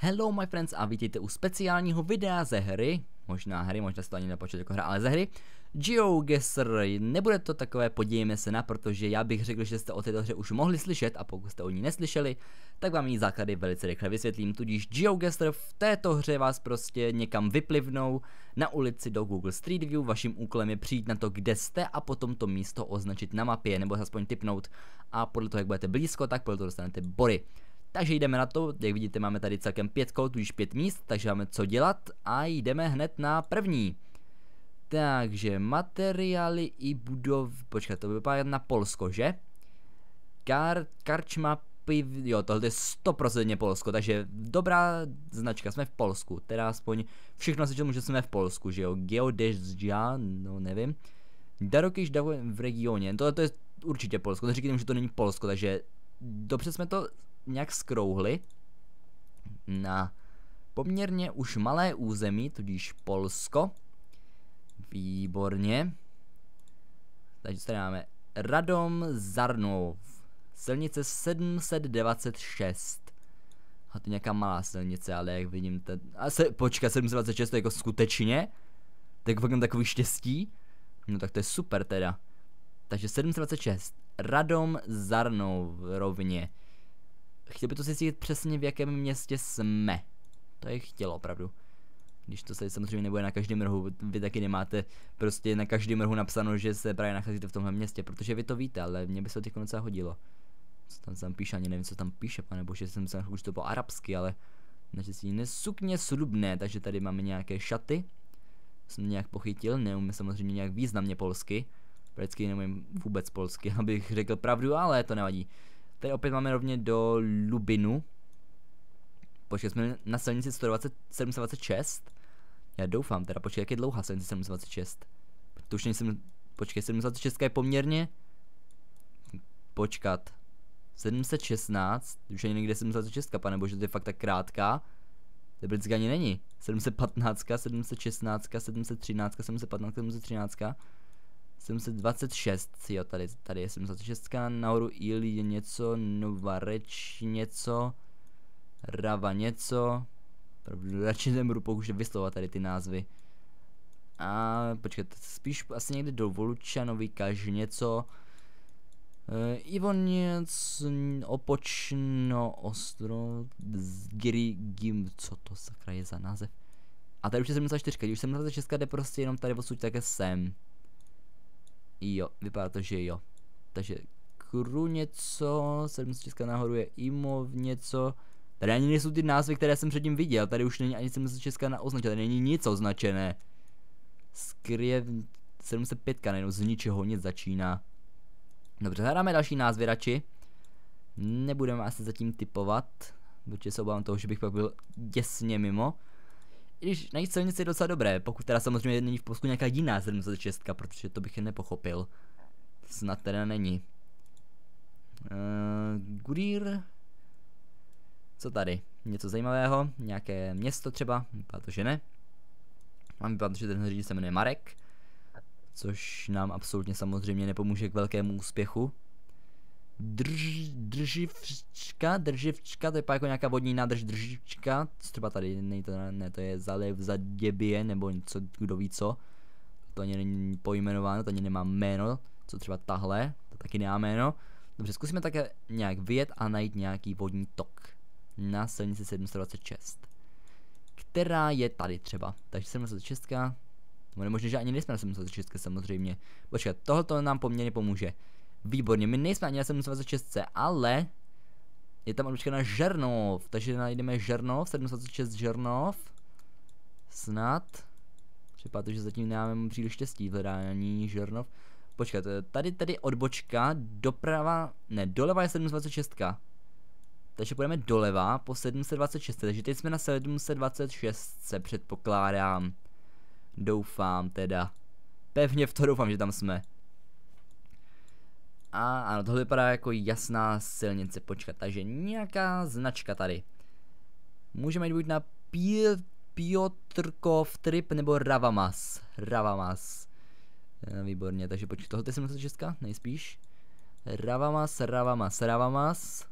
Hello my friends a vítejte u speciálního videa ze hry, možná hry, možná se to ani nepočet jako hra, ale ze hry, GeoGuessr, nebude to takové podívejme se na, protože já bych řekl, že jste o této hře už mohli slyšet a pokud jste o ní neslyšeli, tak vám jí základy velice rychle vysvětlím, tudíž GeoGuessr v této hře vás prostě někam vyplivnou na ulici do Google Street View, vaším úkolem je přijít na to, kde jste a potom to místo označit na mapě, nebo aspoň typnout a podle toho, jak budete blízko, tak podle toho dostanete body. Takže jdeme na to, jak vidíte máme tady celkem pět kol, tudíž pět míst, takže máme co dělat a jdeme hned na první. Takže materiály i budov, počkat, to by vypadá na Polsko, že? Kar, karčma piv, jo, tohle je 100% Polsko, takže dobrá značka, jsme v Polsku, teda aspoň všechno se čemu, že jsme v Polsku, že jo, geodežďa, no nevím. Darokyž v regioně, tohle to je určitě Polsko, neříkejte že to není Polsko, takže dobře jsme to nějak skrouhly na poměrně už malé území, tudíž Polsko. Výborně. Takže tady máme Radom Zarnov. Silnice 726. A to je nějaká malá silnice, ale jak vidím, ten... A se, počka, 726 to je jako skutečně? Tak jako fakt takový štěstí? No tak to je super teda. Takže 726. Radom Zarnov rovně chtěl by to zjistit přesně v jakém městě jsme. To je chtělo opravdu. Když to se samozřejmě nebude na každém rohu, vy taky nemáte prostě na každém rohu napsáno, že se právě nacházíte v tomhle městě, protože vy to víte, ale mě by se to konce hodilo. Co tam, tam píše, ani nevím, co tam píše, pane bože, jsem se už to po arabsky, ale naštěstí nesukně sudubné, takže tady máme nějaké šaty. Jsem nějak pochytil, neumím samozřejmě nějak významně polsky. Vždycky neumím vůbec polsky, abych řekl pravdu, ale to nevadí. Tady opět máme rovně do Lubinu. Počkej, jsme na silnici 120, 726. Já doufám teda, počkej, jak je dlouhá silnice 726? To už nejsem, počkej, 726 je poměrně... Počkat. 716, už je někde 726, pane bože, to je fakt tak krátká. Teplicky ani není. 715, 716, 713, 715, 713. 726, jo, tady, tady je 726, nahoru Ili je něco, Novareč něco, Rava něco, radši nebudu pokoušet vyslovat tady ty názvy. A počkat, spíš asi někde do Volučanovi kaž něco. E, eh, něco Opočno, Ostro, Zgiri, Gim, co to sakra je za název? A tady už je 74, když už 76 jde prostě jenom tady odsud také sem. Jo, vypadá to, že jo. Takže kru něco, 70 Česka nahoru je imov něco. Tady ani nejsou ty názvy, které jsem předtím viděl, tady už není ani 70 Česka na označené, tady není nic označené. Skriev 705 najednou z ničeho nic začíná. Dobře, hledáme další názvy radši. Nebudeme asi zatím typovat, protože se obávám toho, že bych pak byl děsně mimo když najít silnici je docela dobré, pokud teda samozřejmě není v Polsku nějaká jiná 76, protože to bych je nepochopil. Snad teda není. Uh, eh, Gurír. Co tady? Něco zajímavého? Nějaké město třeba? Vypadá to, že ne. Mám vypadat, že ten řidič se jmenuje Marek. Což nám absolutně samozřejmě nepomůže k velkému úspěchu drž, drživčka, drživčka, to je jako nějaká vodní nádrž drživčka, třeba tady, ne, to, ne, to je zalev za děbě, nebo něco, kdo ví co, to ani není pojmenováno, to ani nemá jméno, co třeba tahle, to taky nemá jméno. Dobře, zkusíme také nějak vyjet a najít nějaký vodní tok na silnici 726, která je tady třeba, takže 726, nebo možná, že ani nejsme na 726 samozřejmě, počkat, tohle nám poměrně pomůže. Výborně, my nejsme ani na 726, ale je tam odbočka na Žernov, takže najdeme Žernov, 726 Žernov. Snad. Připadá, že zatím nemáme příliš štěstí v hledání Žernov. Počkat, eh, tady tady odbočka, doprava, ne, doleva je 726. Takže půjdeme doleva po 726, takže teď jsme na 726 se předpokládám. Doufám teda. Pevně v to doufám, že tam jsme. A ano, tohle vypadá jako jasná silnice, počkat, takže nějaká značka tady. Můžeme jít buď na Piotrkov trip nebo Ravamas. Ravamas. Eh, výborně, takže počkat, tohle je myslel česká, nejspíš. Ravamas, Ravamas, Ravamas.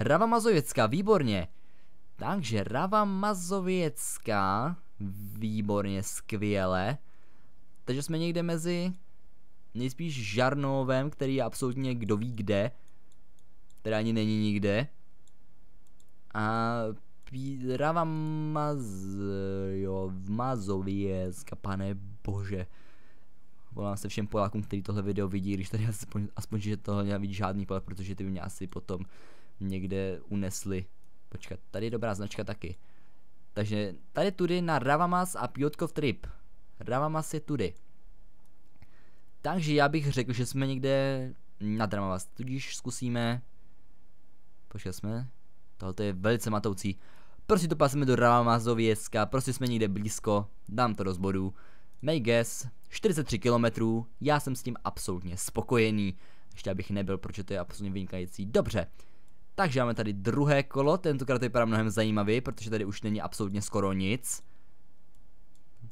Ravamazověcká, výborně. Takže Ravamazověcká, výborně, skvěle. Takže jsme někde mezi nejspíš Žarnovém, který je absolutně kdo ví kde, teda ani není nikde. A Pírava Maz... jo, v je, pane bože. Volám se všem Polákům, kteří tohle video vidí, když tady aspoň, aspoň že tohle nevidí žádný Polák, protože ty by mě asi potom někde unesli. Počkat, tady je dobrá značka taky. Takže tady tudy na Ravamas a Piotkov Trip. Ravamas je tudy. Takže já bych řekl, že jsme někde na Dramavas, tudíž zkusíme... Počkej, jsme? Tohle je velice matoucí. Prostě to pasíme do Ramazdověska, prostě jsme někde blízko, dám to do zbodu. May guess, 43 km, já jsem s tím absolutně spokojený. Ještě abych nebyl, proč to je absolutně vynikající. Dobře, takže máme tady druhé kolo, tentokrát to vypadá mnohem zajímavý, protože tady už není absolutně skoro nic.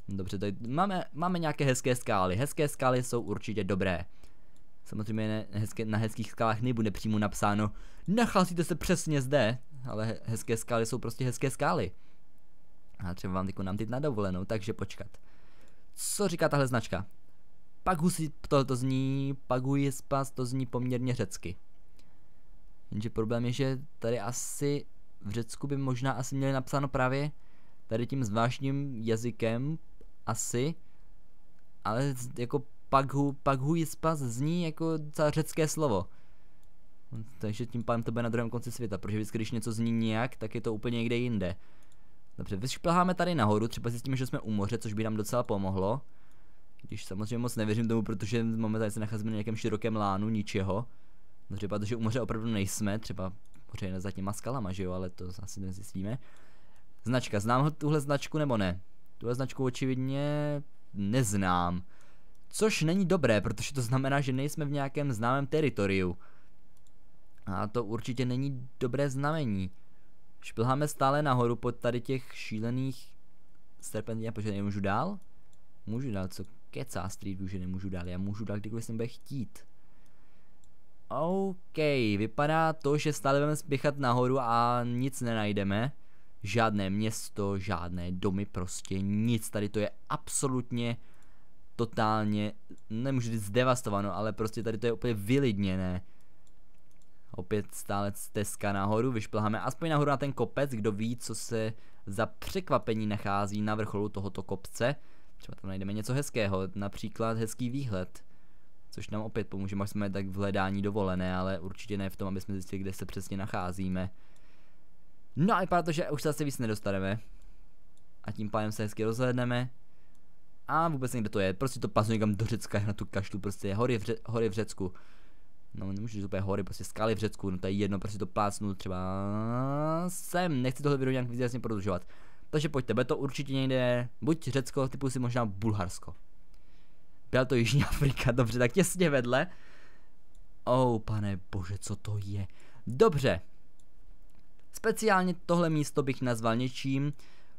Dobře, tady máme, máme nějaké hezké skály. Hezké skály jsou určitě dobré. Samozřejmě ne, hezké, na hezkých skálách nebude přímo napsáno Nacházíte se přesně zde, ale hezké skály jsou prostě hezké skály. A třeba vám teďko nám teď na dovolenou, takže počkat. Co říká tahle značka? Pagusi, to, to zní, spas, to zní poměrně řecky. Jenže problém je, že tady asi v Řecku by možná asi měli napsáno právě tady tím zvláštním jazykem asi, ale jako paghu, paghu jispas zní jako celé řecké slovo. Takže tím pádem to bude na druhém konci světa, protože vždycky, když něco zní nějak, tak je to úplně někde jinde. Dobře, vyšplháme tady nahoru, třeba zjistíme, že jsme u moře, což by nám docela pomohlo. Když samozřejmě moc nevěřím tomu, protože momentálně se nacházíme na nějakém širokém lánu ničeho. Dobře, protože u moře opravdu nejsme, třeba moře je za těma skalama, že jo, ale to asi nezjistíme. Značka, znám tuhle značku nebo ne? Tuhle značku očividně neznám. Což není dobré, protože to znamená, že nejsme v nějakém známém teritoriu. A to určitě není dobré znamení. Šplháme stále nahoru pod tady těch šílených serpentí. Já počkej, nemůžu dál? Můžu dál, co kecá Streetu, že nemůžu dál. Já můžu dál, kdykoliv jsem bude chtít. OK, vypadá to, že stále budeme spěchat nahoru a nic nenajdeme žádné město, žádné domy, prostě nic. Tady to je absolutně totálně, nemůžu říct zdevastováno, ale prostě tady to je úplně vylidněné. Opět stále stezka nahoru, vyšplháme aspoň nahoru na ten kopec, kdo ví, co se za překvapení nachází na vrcholu tohoto kopce. Třeba tam najdeme něco hezkého, například hezký výhled. Což nám opět pomůže, máme jsme tak v hledání dovolené, ale určitě ne v tom, aby jsme zjistili, kde se přesně nacházíme. No a vypadá to, že už se asi víc nedostaneme. A tím pádem se hezky rozhledneme. A vůbec někde to je, prostě to pasuje někam do Řecka, na tu kaštu, prostě hory v, Ře- hory v Řecku. No nemůžu říct úplně hory, prostě skaly v Řecku, no to je jedno, prostě to plácnu třeba sem, nechci tohle video nějak výrazně prodlužovat. Takže pojďte, bude to určitě někde, buď Řecko, typu si možná Bulharsko. Byla to Jižní Afrika, dobře, tak těsně vedle. Oh, pane bože, co to je? Dobře, Speciálně tohle místo bych nazval něčím,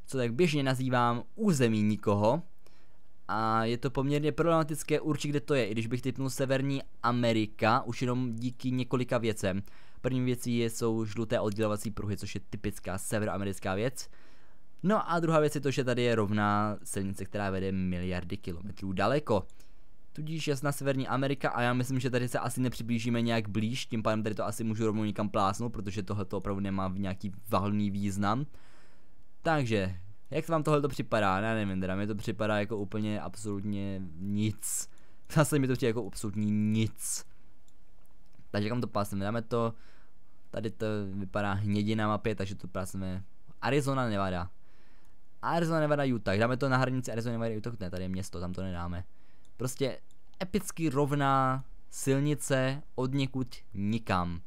co tak běžně nazývám území nikoho. A je to poměrně problematické určit, kde to je, i když bych typnul Severní Amerika, už jenom díky několika věcem. První věcí je, jsou žluté oddělovací pruhy, což je typická severoamerická věc. No a druhá věc je to, že tady je rovná silnice, která vede miliardy kilometrů daleko. Tudíž jasná Severní Amerika a já myslím, že tady se asi nepřiblížíme nějak blíž, tím pádem tady to asi můžu rovnou někam plásnout, protože tohle to opravdu nemá v nějaký valný význam. Takže, jak vám tohle to připadá? No, já nevím, teda mi to připadá jako úplně absolutně nic. Zase mi to přijde jako absolutní nic. Takže kam to plásneme? Dáme to, tady to vypadá hnědě na mapě, takže to plásneme Arizona, Nevada. Arizona, Nevada, Utah. Dáme to na hranici Arizona, Nevada, Utah. Ne, tady je město, tam to nedáme. Prostě epicky rovná silnice od někud nikam.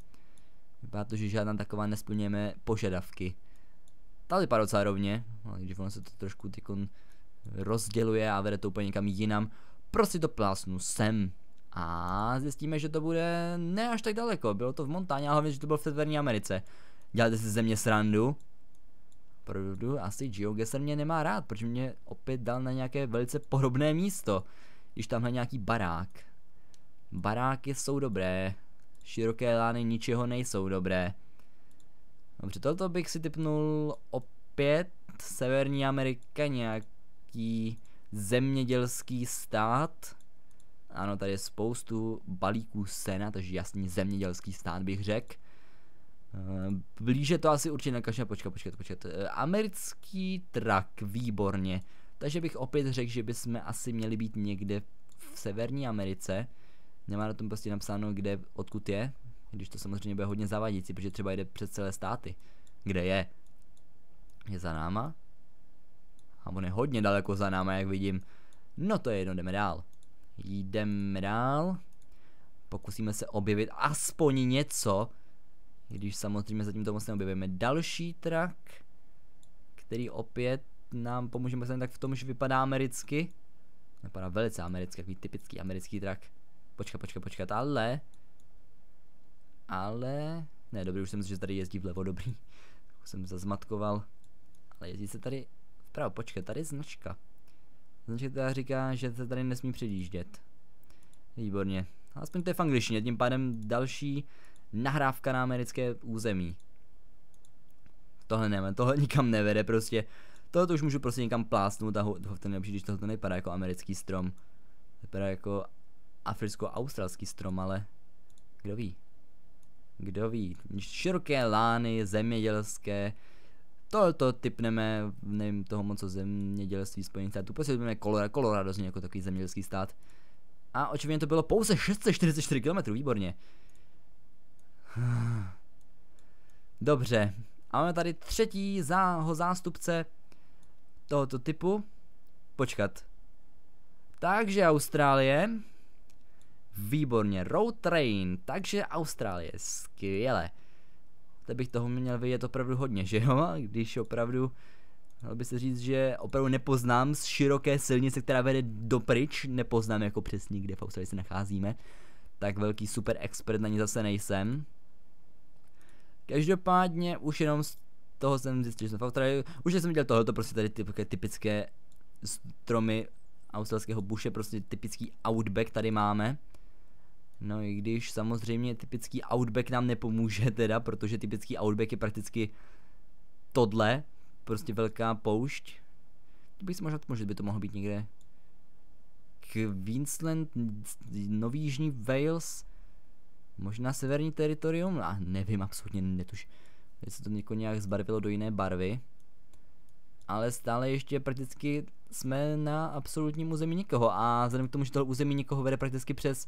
Vypadá to, že žádná taková nesplňujeme požadavky. Ta vypadá docela rovně, ale když ono se to trošku tykon rozděluje a vede to úplně někam jinam. Prostě to plásnu sem. A zjistíme, že to bude ne až tak daleko. Bylo to v Montáně, ale hlavně, že to bylo v Severní Americe. Děláte si ze mě srandu? Opravdu, asi GeoGuessr mě nemá rád, protože mě opět dal na nějaké velice podobné místo. Když tamhle nějaký barák. Baráky jsou dobré. Široké lány ničeho nejsou dobré. Dobře, toto bych si typnul opět Severní Amerika, nějaký zemědělský stát. Ano, tady je spoustu balíků sena, takže jasný zemědělský stát bych řekl. Blíže to asi určitě nekažeme, počkat, počkat, počkat. Eh, americký trak, výborně. Takže bych opět řekl, že bychom asi měli být někde v Severní Americe. Nemá na tom prostě napsáno, kde, odkud je, když to samozřejmě bude hodně zavadící, protože třeba jde přes celé státy. Kde je? Je za náma? A on je hodně daleko za náma, jak vidím. No to je jedno, jdeme dál. Jdeme dál. Pokusíme se objevit aspoň něco, když samozřejmě zatím to moc neobjevíme. Další trak, který opět nám pomůže možná tak v tom, že vypadá americky. Vypadá velice americky, takový typický americký drak. Počkat, počkat, počkat, ale... Ale... Ne, dobrý, už jsem si, že tady jezdí vlevo, dobrý. Jsem zazmatkoval. Ale jezdí se tady vpravo, počkat, tady je značka. Značka teda říká, že se tady nesmí předjíždět. Výborně. Aspoň to je v angličtině, tím pádem další nahrávka na americké území. Tohle ne, tohle nikam nevede prostě. Tohle už můžu prostě někam plásnout a ho, to nejlepší, když tohle nevypadá jako americký strom. Vypadá jako africko-australský strom, ale kdo ví? Kdo ví? Široké lány, zemědělské, to, to typneme, nevím toho moc o zemědělství Spojených států, prostě kolora, Colorado, Colorado zní jako takový zemědělský stát. A očividně to bylo pouze 644 km, výborně. Dobře, a máme tady třetího zástupce tohoto typu. Počkat. Takže Austrálie. Výborně. Road train. Takže Austrálie. Skvěle. Teď bych toho měl vidět opravdu hodně, že jo? Když opravdu Měl by se říct, že opravdu nepoznám z široké silnice, která vede do pryč, nepoznám jako přesně, kde v Austrálii se nacházíme. Tak velký super expert na ní zase nejsem. Každopádně už jenom z toho jsem zjistil, že jsem v Austrálii. Už jsem viděl to prostě tady typické, typické stromy australského buše, prostě typický outback tady máme. No i když samozřejmě typický outback nám nepomůže teda, protože typický outback je prakticky tohle, prostě velká poušť. To bych si možná, možná by to mohlo být někde Queensland, Nový Jižní Wales, možná Severní teritorium, a nevím, absolutně netuším že to někoho nějak zbarvilo do jiné barvy. Ale stále ještě prakticky jsme na absolutním území nikoho a vzhledem k tomu, že tohle území nikoho vede prakticky přes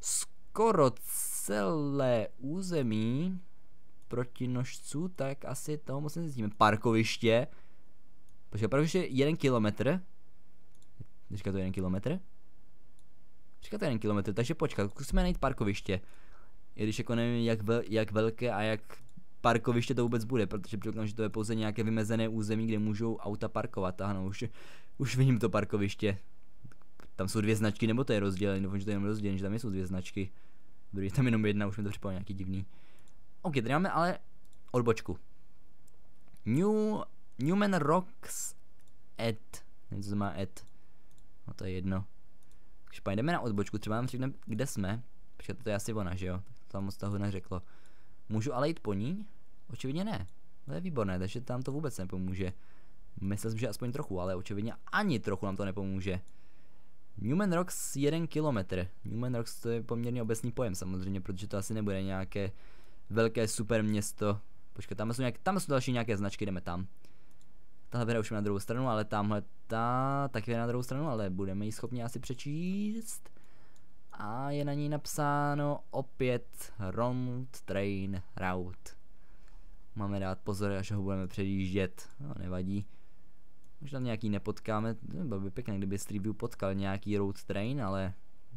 skoro celé území proti nožců, tak asi toho moc nezjistíme. Parkoviště. Počkej, opravdu ještě jeden kilometr. Říká to jeden kilometr? Říká to jeden kilometr, takže počkat, zkusíme najít parkoviště. I když jako nevím, jak, vel, jak velké a jak parkoviště to vůbec bude, protože předpokládám, že to je pouze nějaké vymezené území, kde můžou auta parkovat. Ano, už, už vidím to parkoviště. Tam jsou dvě značky, nebo to je rozdělené, nebo že to je jenom rozdělené, že tam jsou dvě značky. Druhý tam jenom jedna, už mi to připadá nějaký divný. OK, tady máme ale odbočku. New, Newman Rocks at, nevím, co to má at, no to je jedno. Když jdeme na odbočku, třeba nám řekne, kde jsme, protože to je asi ona, že jo, to tam moc toho neřeklo. Můžu ale jít po ní? Očividně ne. To je výborné, takže tam to vůbec nepomůže. Myslel jsem, že aspoň trochu, ale očividně ani trochu nám to nepomůže. Newman Rocks 1 km. Newman Rocks to je poměrně obecný pojem samozřejmě, protože to asi nebude nějaké velké super město. Počkej, tam jsou, nějak, tam jsou další nějaké značky, jdeme tam. Tahle hra už je na druhou stranu, ale tamhle ta taky je na druhou stranu, ale budeme ji schopni asi přečíst. A je na ní napsáno opět Round Train Route máme dát pozor, až ho budeme předjíždět, no, nevadí. Možná nějaký nepotkáme, bylo by pěkné, kdyby Street View potkal nějaký road train, ale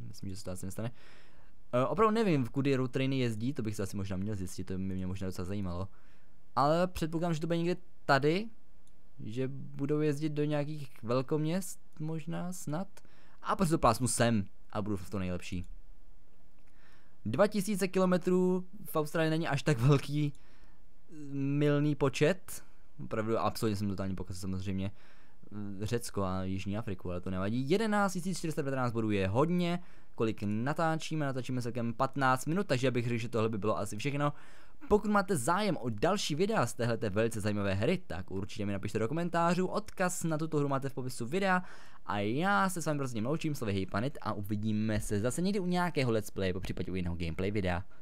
myslím, že se to asi nestane. E, opravdu nevím, kudy road trainy jezdí, to bych se asi možná měl zjistit, to by mě možná docela zajímalo. Ale předpokládám, že to bude někde tady, že budou jezdit do nějakých velkoměst možná snad. A prostě plásnu sem a budu v to nejlepší. 2000 km v Austrálii není až tak velký milný počet, opravdu absolutně jsem totální pokaz samozřejmě, Řecko a Jižní Afriku, ale to nevadí. 11 415 bodů je hodně, kolik natáčíme, natáčíme celkem 15 minut, takže bych řekl, že tohle by bylo asi všechno. Pokud máte zájem o další videa z téhle velice zajímavé hry, tak určitě mi napište do komentářů, odkaz na tuto hru máte v popisu videa a já se s vámi prostě loučím, slovy hejpanit a uvidíme se zase někdy u nějakého let's play, po případě u jiného gameplay videa.